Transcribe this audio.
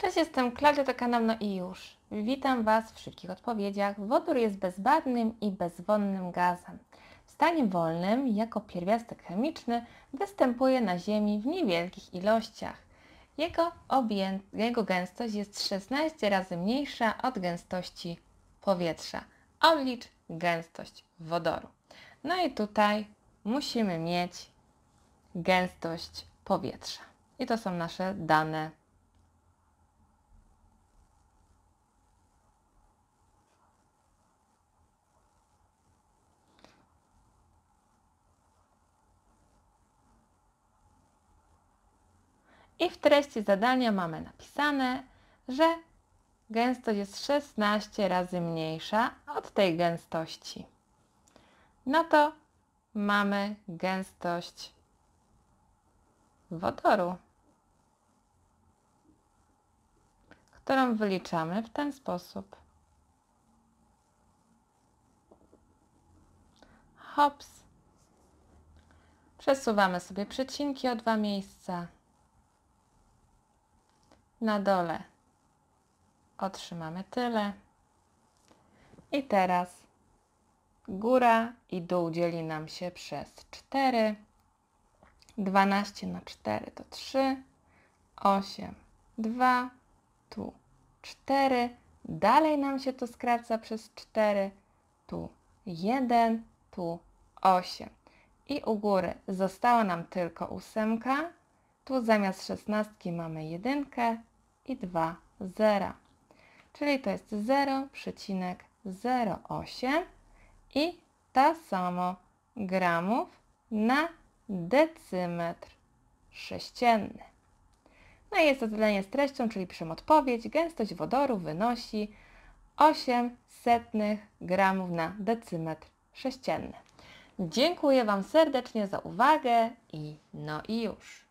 Cześć, jestem Klaudia, to kanał No i już. Witam Was w szybkich odpowiedziach. Wodór jest bezbarwnym i bezwonnym gazem. W stanie wolnym, jako pierwiastek chemiczny, występuje na Ziemi w niewielkich ilościach. Jego, jego gęstość jest 16 razy mniejsza od gęstości powietrza. Oblicz gęstość wodoru. No i tutaj musimy mieć gęstość powietrza. I to są nasze dane I w treści zadania mamy napisane, że gęstość jest 16 razy mniejsza od tej gęstości. No to mamy gęstość wodoru, którą wyliczamy w ten sposób. Hops. Przesuwamy sobie przecinki o dwa miejsca na dole otrzymamy tyle. I teraz góra i dół dzieli nam się przez 4. 12 na 4 to 3, 8, 2, tu 4, dalej nam się to skraca przez 4, tu 1, tu 8. I u góry została nam tylko ósemka, tu zamiast szesnastki mamy jedynkę, i 2 zera. Czyli to jest 0,08 i ta samo gramów na decymetr sześcienny. No i jest to zadanie z treścią, czyli piszemy odpowiedź. Gęstość wodoru wynosi 8 setnych gramów na decymetr sześcienny. Dziękuję Wam serdecznie za uwagę i no i już.